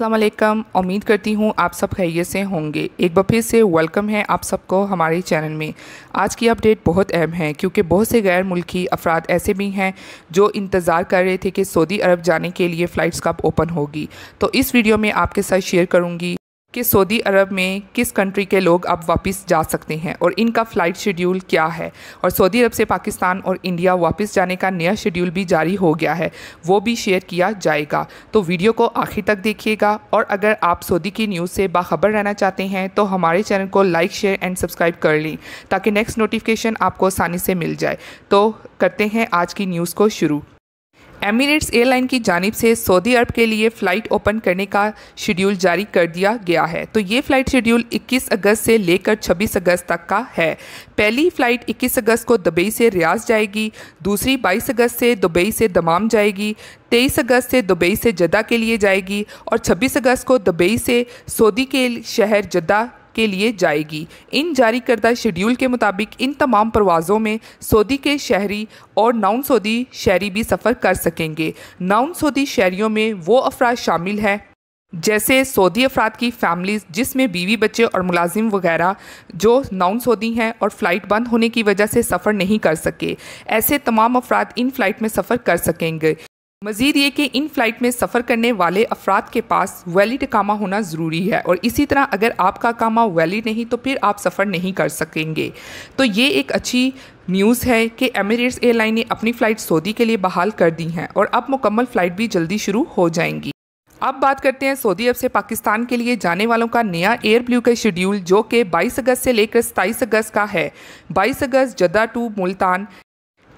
अल्लाम उम्मीद करती हूँ आप सब खैरियत से होंगे एक बार फिर से वेलकम है आप सबको हमारे चैनल में आज की अपडेट बहुत अहम है क्योंकि बहुत से गैर मुल्की अफराद ऐसे भी हैं जो इंतज़ार कर रहे थे कि सऊदी अरब जाने के लिए फ़्लाइट्स कब ओपन होगी तो इस वीडियो में आपके साथ शेयर करूँगी कि सऊदी अरब में किस कंट्री के लोग अब वापस जा सकते हैं और इनका फ़्लाइट शेड्यूल क्या है और सऊदी अरब से पाकिस्तान और इंडिया वापस जाने का नया शेड्यूल भी जारी हो गया है वो भी शेयर किया जाएगा तो वीडियो को आखिर तक देखिएगा और अगर आप सऊदी की न्यूज़ से बाखबर रहना चाहते हैं तो हमारे चैनल को लाइक शेयर एंड सब्सक्राइब कर लें ताकि नेक्स्ट नोटिफिकेशन आपको आसानी से मिल जाए तो करते हैं आज की न्यूज़ को शुरू एमिरेट्स एयरलाइन की जानब से सऊदी अरब के लिए फ़्लाइट ओपन करने का शेड्यूल जारी कर दिया गया है तो ये फ़्लाइट शेड्यूल 21 अगस्त से लेकर 26 अगस्त तक का है पहली फ़्लाइट 21 अगस्त को दुबई से रियाज जाएगी दूसरी 22 अगस्त से दुबई से दमाम जाएगी 23 अगस्त से दुबई से जद्दा के लिए जाएगी और 26 अगस्त को दुबई से सऊदी के शहर जद्दा के लिए जाएगी इन जारी करदा शेड्यूल के मुताबिक इन तमाम परवाज़ों में सऊदी के शहरी और नाउन सऊदी शहरी भी सफ़र कर सकेंगे नाउन सऊदी शहरीों में वो अफराद शामिल हैं जैसे सऊदी अफराद की फैमिली जिसमें बीवी बच्चे और मुलाजिम वगैरह जो नाउन सऊदी हैं और फ़्लाइट बंद होने की वजह से सफ़र नहीं कर सके ऐसे तमाम अफराद इन फ़्लाइट में सफ़र कर सकेंगे मजीद ये कि इन फ्लाइट में सफ़र करने वाले अफराद के पास वैलिड कामा होना ज़रूरी है और इसी तरह अगर आपका कामा वैलिड नहीं तो फिर आप सफ़र नहीं कर सकेंगे तो ये एक अच्छी न्यूज़ है कि एमिरेट्स एयरलाइन ने अपनी फ़्लाइट सऊदी के लिए बहाल कर दी हैं और अब मुकम्मल फ़्लाइट भी जल्दी शुरू हो जाएंगी अब बात करते हैं सऊदी अरब से पाकिस्तान के लिए जाने वालों का नया एयर ब्लू का शेड्यूल जो कि 22 अगस्त से लेकर 27 अगस्त का है 22 अगस्त जद्दा टू मुल्तान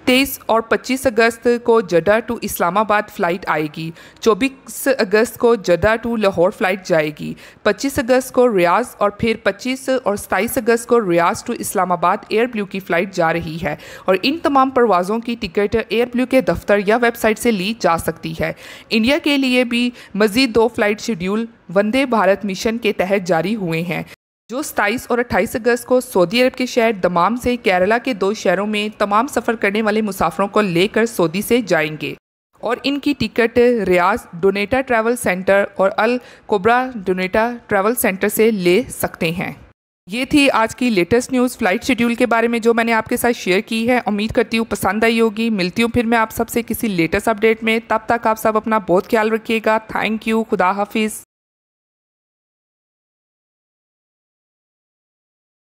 तेईस और पच्चीस अगस्त को जडा टू इस्लामाबाद फ़्लाइट आएगी चौबीस अगस्त को जडा टू लाहौर फ़्लाइट जाएगी पच्चीस अगस्त को रियाज और फिर पच्चीस और सताईस अगस्त को Riyadh to Islamabad Airblue की फ़्लाइट जा रही है और इन तमाम परवाज़ों की टिकट एयर ब्लू के दफ्तर या वेबसाइट से ली जा सकती है इंडिया के लिए भी मज़ीद दो flight schedule Vande Bharat mission के तहत जारी हुए हैं जो सताईस और अट्ठाईस अगस्त को सऊदी अरब के शहर दमाम से केरला के दो शहरों में तमाम सफ़र करने वाले मुसाफरों को लेकर सऊदी से जाएंगे और इनकी टिकट रियाज डोनेटा ट्रैवल सेंटर और अल कोबरा डोनेटा ट्रैवल सेंटर से ले सकते हैं ये थी आज की लेटेस्ट न्यूज़ फ़्लाइट शेड्यूल के बारे में जो मैंने आपके साथ शेयर की है उम्मीद करती हूँ पसंद आई होगी मिलती हूँ फिर मैं आप सबसे किसी लेटेस्ट अपडेट में तब तक आप सब अपना बहुत ख्याल रखिएगा थैंक यू खुदा हाफिज़